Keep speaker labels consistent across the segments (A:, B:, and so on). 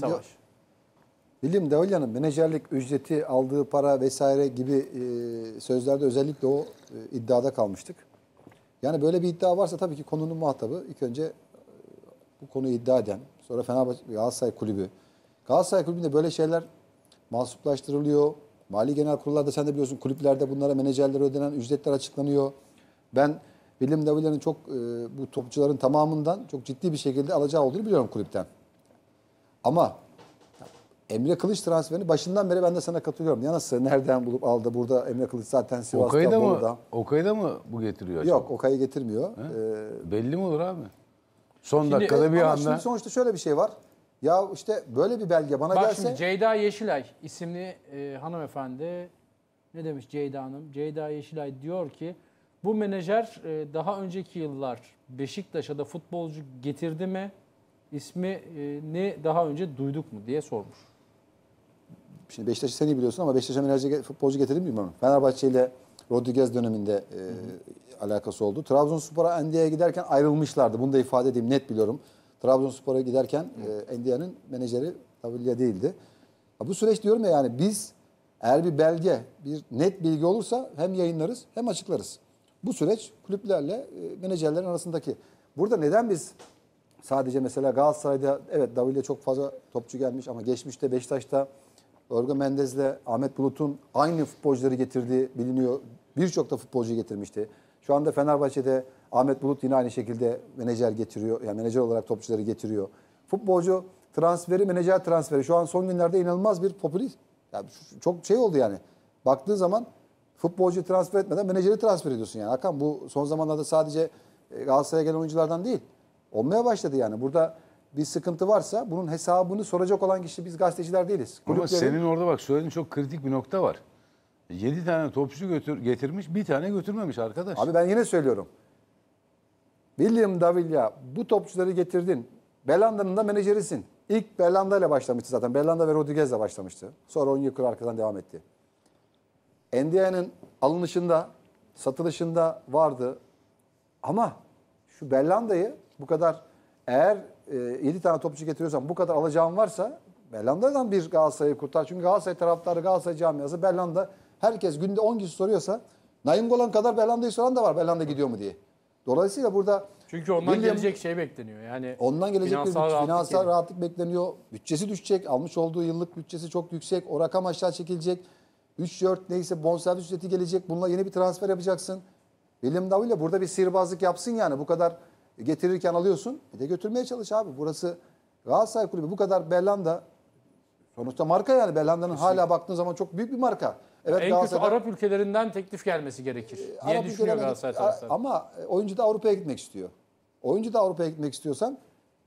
A: Şimdi Savaş.
B: William Davilya'nın menajerlik ücreti aldığı para vesaire gibi e, sözlerde özellikle o e, iddiada kalmıştık. Yani böyle bir iddia varsa tabii ki konunun muhatabı ilk önce e, bu konuyu iddia eden, sonra Fenerbahçe Galatasaray Kulübü. Galatasaray Kulübü'nde böyle şeyler mahsuplaştırılıyor. Mali Genel Kurullarda sen de biliyorsun kulüplerde bunlara menajerlere ödenen ücretler açıklanıyor. Ben William Davilya'nın çok e, bu topçuların tamamından çok ciddi bir şekilde alacağı olduğunu biliyorum kulüpten. Ama Emre Kılıç transferini başından beri ben de sana katılıyorum. Ya nasıl, nereden bulup aldı? Burada Emre Kılıç zaten Sivas'ta, Okay'ı da Bolu'da. Mı,
C: Okay'ı da mı bu getiriyor acaba? Yok,
B: Okay'ı getirmiyor. Ee, Belli mi olur abi? Son şimdi, dakikada bir anda. Şimdi sonuçta şöyle bir şey var. Ya işte böyle bir belge bana Bak gelse... Bak şimdi
A: Ceyda Yeşilay isimli e, hanımefendi ne demiş Ceyda Hanım? Ceyda Yeşilay diyor ki bu menajer e, daha önceki yıllar Beşiktaş'a da futbolcu getirdi mi? ismini e, daha önce duyduk mu diye sormuş.
B: Şimdi Beşiktaş'ı seni biliyorsun ama Beşiktaş'a minerci futbolcu getirir miyim bilmiyorum. Fenerbahçe ile Rodriguez döneminde e, hı hı. alakası oldu. Trabzonspor'a Endia'ya giderken ayrılmışlardı. Bunu da ifade edeyim net biliyorum. Trabzonspor'a giderken e, menajeri Tavilla değildi. Ya bu süreç diyorum ya yani biz eğer bir belge, bir net bilgi olursa hem yayınlarız hem açıklarız. Bu süreç kulüplerle e, menajerlerin arasındaki. Burada neden biz Sadece mesela Galatasaray'da evet Davide çok fazla topçu gelmiş ama geçmişte Beşiktaş'ta Örgü Mendez'le Ahmet Bulut'un aynı futbolcuları getirdiği biliniyor. Birçok da futbolcu getirmişti. Şu anda Fenerbahçe'de Ahmet Bulut yine aynı şekilde menajer getiriyor. Yani menajer olarak topçuları getiriyor. Futbolcu transferi, menajer transferi. Şu an son günlerde inanılmaz bir popülist. Yani çok şey oldu yani. Baktığın zaman futbolcu transfer etmeden menajeri transfer ediyorsun yani. Hakan bu son zamanlarda sadece e, Galatasaray'a gelen oyunculardan değil. Olmaya başladı yani. Burada bir sıkıntı varsa bunun hesabını soracak olan kişi biz gazeteciler değiliz. Kulüplerin... Ama senin
C: orada bak söylediğin çok kritik bir nokta var. 7
B: tane topçu götür, getirmiş bir tane götürmemiş arkadaş. Abi ben yine söylüyorum. William Davila bu topçuları getirdin. Belanda'nın da menajerisin. İlk Belanda ile başlamıştı zaten. Belanda ve Rodriguez ile başlamıştı. Sonra Onyekuru arkadan devam etti. Endia'nın alınışında, satılışında vardı. Ama şu Bellanda'yı bu kadar eğer e, 7 tane topçu getiriyorsan bu kadar alacağın varsa Bellanda'dan bir Galatasaray'ı kurtar. Çünkü Galatasaray taraftarı Galatasaray camiası Bellanda herkes günde 10 kişi soruyorsa Naim Golan kadar Bellanda'yı soran da var Bellanda gidiyor mu diye. Dolayısıyla burada çünkü ondan William, gelecek
A: şey bekleniyor. Yani ondan gelecek finansal bir rahatlık finansal yani.
B: rahatlık bekleniyor. Bütçesi düşecek. Almış olduğu yıllık bütçesi çok yüksek. O rakam aşağı çekilecek. 3-4 neyse bonservis ücreti gelecek. Bununla yeni bir transfer yapacaksın. Bilim davuyla burada bir sihirbazlık yapsın yani. Bu kadar getirirken alıyorsun. Bir e de götürmeye çalış abi. Burası Galatasaray Kulübü. Bu kadar Berlanda sonuçta marka yani. Berlanda'nın hala baktığın zaman çok büyük bir marka. Evet, en kötü Arap
A: ülkelerinden teklif gelmesi gerekir e, diye Arap düşünüyor Galatasaray taraftarı. Ama e,
B: oyuncu da Avrupa'ya gitmek istiyor. Oyuncu da Avrupa'ya gitmek istiyorsan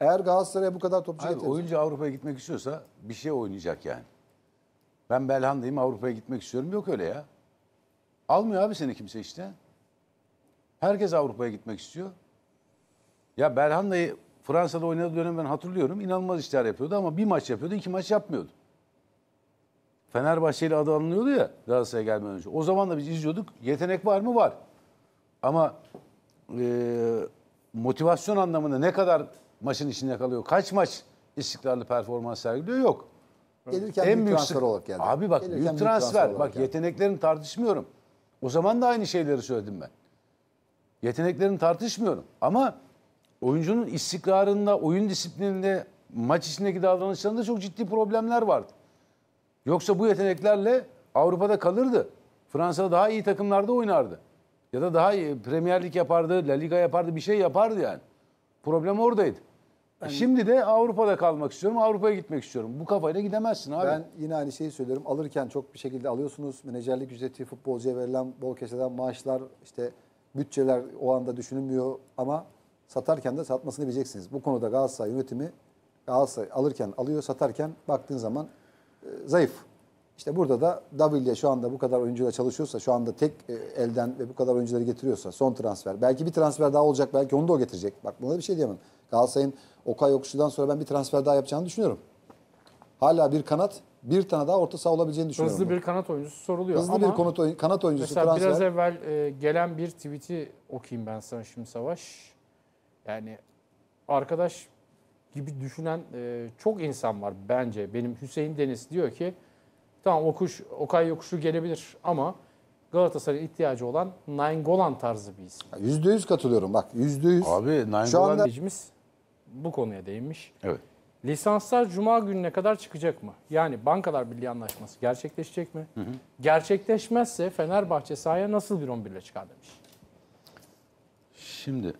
B: eğer Galatasaray'a bu kadar topçu getirir. Oyuncu Avrupa'ya gitmek
C: istiyorsa bir şey oynayacak yani. Ben Belhanda'yım Avrupa'ya gitmek istiyorum. Yok öyle ya. Almıyor abi seni kimse işte. Herkes Avrupa'ya gitmek istiyor. Ya Belhanda'yı Fransa'da oynadığı dönem ben hatırlıyorum. İnanılmaz işler yapıyordu ama bir maç yapıyordu, iki maç yapmıyordu. Fenerbahçe ile adı alınıyordu ya Galatasaray'a gelmeden önce. O zaman da biz izliyorduk. Yetenek var mı? Var. Ama e, motivasyon anlamında ne kadar maçın içinde kalıyor? Kaç maç istikrarlı performans sergiliyor? Yok. Gelirken en büyük transfer olarak geldi. Abi bak Gelirken büyük transfer. Büyük transfer bak geldi. yeteneklerini tartışmıyorum. O zaman da aynı şeyleri söyledim ben. Yeteneklerini tartışmıyorum. Ama oyuncunun istikrarında, oyun disiplininde, maç içindeki davranışlarında çok ciddi problemler vardı. Yoksa bu yeteneklerle Avrupa'da kalırdı. Fransa'da daha iyi takımlarda oynardı. Ya da daha iyi Premier yapardı, La Liga yapardı, bir şey yapardı yani. Problem oradaydı. E ben, Şimdi de Avrupa'da kalmak istiyorum, Avrupa'ya gitmek istiyorum. Bu kafayla gidemezsin abi. Ben
B: yine aynı şeyi söylüyorum. Alırken çok bir şekilde alıyorsunuz. Menajerlik ücreti, futbolcuya verilen bol keseden maaşlar, işte Bütçeler o anda düşünülmüyor ama satarken de satmasını bileceksiniz. Bu konuda Galatasaray yönetimi Galatasaray alırken alıyor, satarken baktığın zaman e, zayıf. İşte burada da Daville şu anda bu kadar oyuncuyla çalışıyorsa, şu anda tek e, elden ve bu kadar oyuncuları getiriyorsa son transfer. Belki bir transfer daha olacak, belki onu da o getirecek. Bak buna bir şey diyemem. Galatasaray'ın Okay Okuşu'dan sonra ben bir transfer daha yapacağını düşünüyorum. Hala bir kanat bir tane daha orta saha olabileceğini düşünüyorum. Hızlı bir
A: kanat oyuncusu soruluyor. Hızlı ama bir kanat,
B: oy kanat oyuncusu mesela transfer.
A: biraz evvel e, gelen bir tweet'i okuyayım ben sana şimdi Savaş. Yani arkadaş gibi düşünen e, çok insan var bence. Benim Hüseyin Deniz diyor ki tamam Okuş, Okay Yokuşu gelebilir ama Galatasaray'ın ihtiyacı olan Nainggolan tarzı bir isim.
B: Yüzde yüz katılıyorum bak yüzde yüz. Abi Nainggolan... Şu anda...
A: bu konuya değinmiş. Evet. Lisanslar cuma gününe kadar çıkacak mı? Yani Bankalar Birliği anlaşması gerçekleşecek mi? Hı hı. Gerçekleşmezse Fenerbahçe sahaya nasıl bir 11 ile çıkar demiş.
C: Şimdi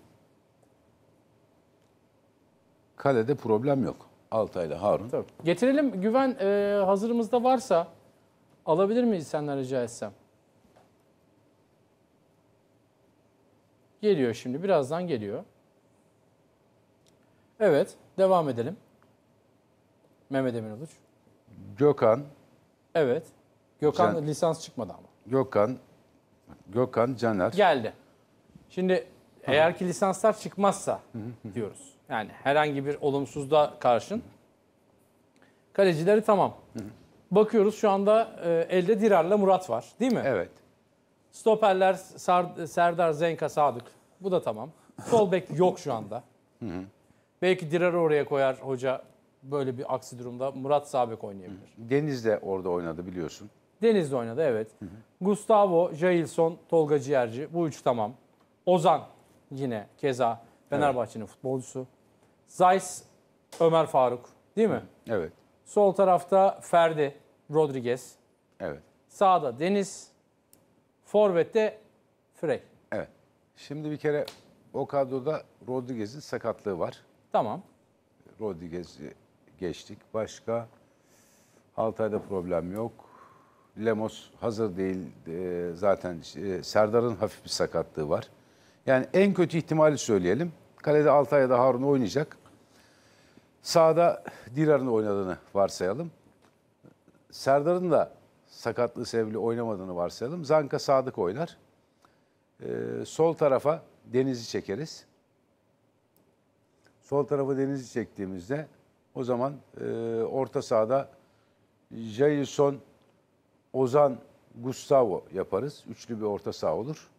C: kalede problem yok. Altay'la Harun. Tabii.
A: Getirelim güven e, hazırımızda varsa alabilir miyiz senden rica etsem? Geliyor şimdi birazdan geliyor. Evet devam edelim. Mehmet Emin Uluç. Gökhan. Evet. Gökhan Can... lisans çıkmadı ama. Gökhan. Gökhan Caner. Geldi. Şimdi Hı. eğer ki lisanslar çıkmazsa diyoruz. Yani herhangi bir olumsuzda karşın. Kalecileri tamam. Bakıyoruz şu anda e, elde Dirar'la Murat var değil mi? Evet. Stoperler Sar, Serdar Zenka Sadık. Bu da tamam. Solbek yok şu anda. Hı hı. Belki Dirar'ı oraya koyar hoca böyle bir aksi durumda Murat Sabek oynayabilir.
C: Deniz de orada oynadı biliyorsun.
A: Deniz de oynadı evet. Hı hı. Gustavo, Jailson, Tolga Ciğerci bu üç tamam. Ozan yine keza Fenerbahçe'nin futbolcusu. Zeiss, Ömer Faruk değil mi? Evet. Sol tarafta Ferdi, Rodriguez. Evet. Sağda Deniz, Forvet'te Frey. Evet. Şimdi bir kere o kadroda
C: Rodriguez'in sakatlığı var. Tamam. Rodriguez geçtik. Başka Altay'da problem yok. Lemos hazır değil ee, zaten e, Serdar'ın hafif bir sakatlığı var. Yani en kötü ihtimali söyleyelim. Kalede Altay'da Harun oynayacak. Sağda Dirar'ın oynadığını varsayalım. Serdar'ın da sakatlığı sebebiyle oynamadığını varsayalım. Zanka Sadık oynar. Ee, sol tarafa Deniz'i çekeriz. Sol tarafa Deniz'i çektiğimizde o zaman e, orta sahada Jason, Ozan, Gustavo yaparız. Üçlü bir orta saha olur.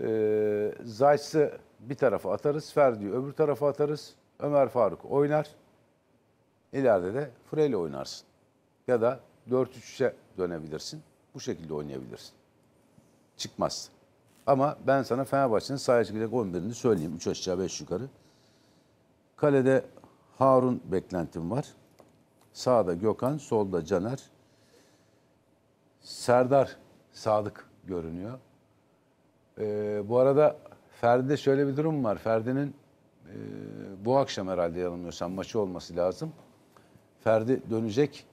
C: E, Zayt'sı bir tarafa atarız. Ferdi'yi öbür tarafa atarız. Ömer Faruk oynar. İleride de Freyle oynarsın. Ya da 4-3'e dönebilirsin. Bu şekilde oynayabilirsin. Çıkmaz. Ama ben sana Fenerbahçe'nin sahaya çıkacak 11'ini söyleyeyim. 3 aşağı 5 yukarı. Kalede Harun beklentim var. Sağda Gökhan, solda Caner. Serdar Sadık görünüyor. Ee, bu arada Ferdi'de şöyle bir durum var. Ferdi'nin e, bu akşam herhalde yanılmıyorsam maçı olması lazım. Ferdi dönecek.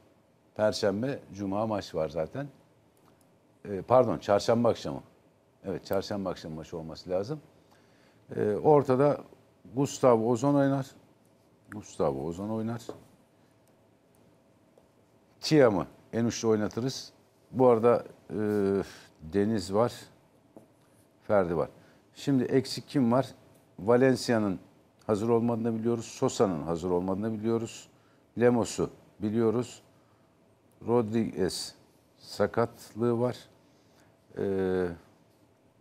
C: Perşembe, Cuma maç var zaten. Ee, pardon, çarşamba akşamı. Evet, çarşamba akşamı maçı olması lazım. Ee, ortada Gustav Ozon oynar. Mustafa Ozan oynar. Tiam'ı en uçlu oynatırız. Bu arada e, Deniz var. Ferdi var. Şimdi eksik kim var? Valencia'nın hazır olmadığını biliyoruz. Sosa'nın hazır olmadığını biliyoruz. Lemos'u biliyoruz. Rodriguez sakatlığı var. Eee